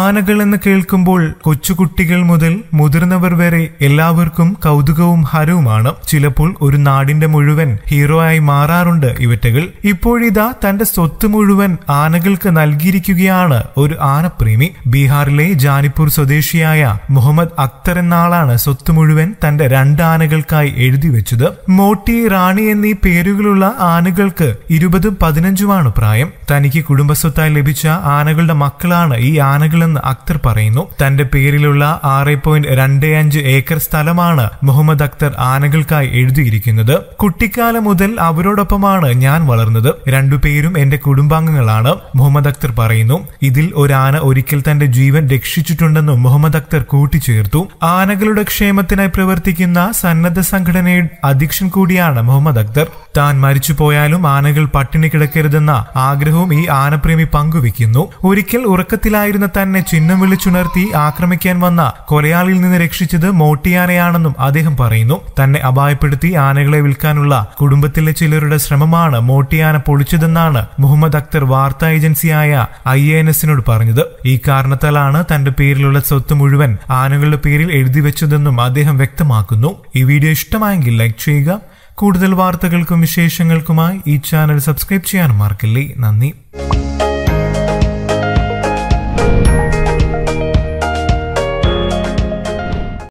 ആനകൾ എന്ന് കേൾക്കുമ്പോൾ കൊച്ചുകുട്ടികൾ മുതൽ മുതിർന്നവർ വരെ എല്ലാവർക്കും കൗതുകവും ഹരവുമാണ് ചിലപ്പോൾ ഒരു നാടിന്റെ മുഴുവൻ ഹീറോ ആയി മാറാറുണ്ട് ഇവറ്റകൾ ഇപ്പോഴിതാ തന്റെ സ്വത്ത് മുഴുവൻ ആനകൾക്ക് നൽകിയിരിക്കുകയാണ് ഒരു ആനപ്രേമി ബീഹാറിലെ ജാനിപ്പൂർ സ്വദേശിയായ മുഹമ്മദ് അക്തർ എന്നാളാണ് സ്വത്ത് മുഴുവൻ തന്റെ രണ്ട് ആനകൾക്കായി എഴുതി വെച്ചത് മോട്ടി റാണി എന്നീ പേരുകളുള്ള ആനകൾക്ക് ഇരുപതും പതിനഞ്ചുമാണ് പ്രായം തനിക്ക് കുടുംബസ്വത്തായി ലഭിച്ച ആനകളുടെ മക്കളാണ് ഈ ആനകൾ അധികാരികളെന്ന് അക്തർ പറയുന്നു തന്റെ പേരിലുള്ള ആറ് പോയിന്റ് രണ്ട് അഞ്ച് ഏക്കർ സ്ഥലമാണ് മുഹമ്മദ് അക്തർ ആനകൾക്കായി എഴുതിയിരിക്കുന്നത് കുട്ടിക്കാലം മുതൽ അവരോടൊപ്പമാണ് ഞാൻ വളർന്നത് രണ്ടുപേരും എന്റെ കുടുംബാംഗങ്ങളാണ് മുഹമ്മദ് അക്തർ പറയുന്നു ഇതിൽ ഒരാന ഒരിക്കൽ തന്റെ ജീവൻ രക്ഷിച്ചിട്ടുണ്ടെന്നും മുഹമ്മദ് അക്തർ കൂട്ടിച്ചേർത്തു ആനകളുടെ ക്ഷേമത്തിനായി പ്രവർത്തിക്കുന്ന സന്നദ്ധ സംഘടനയുടെ അധ്യക്ഷൻ കൂടിയാണ് മുഹമ്മദ് അക്തർ താൻ മരിച്ചു പോയാലും ആനകൾ പട്ടിണി കിടക്കരുതെന്ന ആഗ്രഹവും ഈ ആനപ്രേമി പങ്കുവെക്കുന്നു ഒരിക്കൽ ഉറക്കത്തിലായിരുന്ന മോട്ടിയാനെ ചിഹ്നം വിളിച്ചുണർത്തി ആക്രമിക്കാൻ വന്ന കൊലയാളിയിൽ നിന്ന് രക്ഷിച്ചത് മോട്ടിയാനയാണെന്നും അദ്ദേഹം പറയുന്നു തന്നെ അപായപ്പെടുത്തി ആനകളെ വിൽക്കാനുള്ള കുടുംബത്തിലെ ചിലരുടെ ശ്രമമാണ് മോട്ടിയാന പൊളിച്ചതെന്നാണ് മുഹമ്മദ് അക്തർ വാർത്താ ഏജൻസിയായ ഐ എ എൻ എസിനോട് പറഞ്ഞത് ഈ കാരണത്താലാണ് തന്റെ പേരിലുള്ള സ്വത്ത് മുഴുവൻ ആനകളുടെ പേരിൽ എഴുതി വെച്ചതെന്നും അദ്ദേഹം വ്യക്തമാക്കുന്നു ഈ വീഡിയോ ഇഷ്ടമായെങ്കിൽ ലൈക്ക് ചെയ്യുക കൂടുതൽ വാർത്തകൾക്കും വിശേഷങ്ങൾക്കുമായി ഈ ചാനൽ സബ്സ്ക്രൈബ് ചെയ്യാനും മറക്കില്ലേ നന്ദി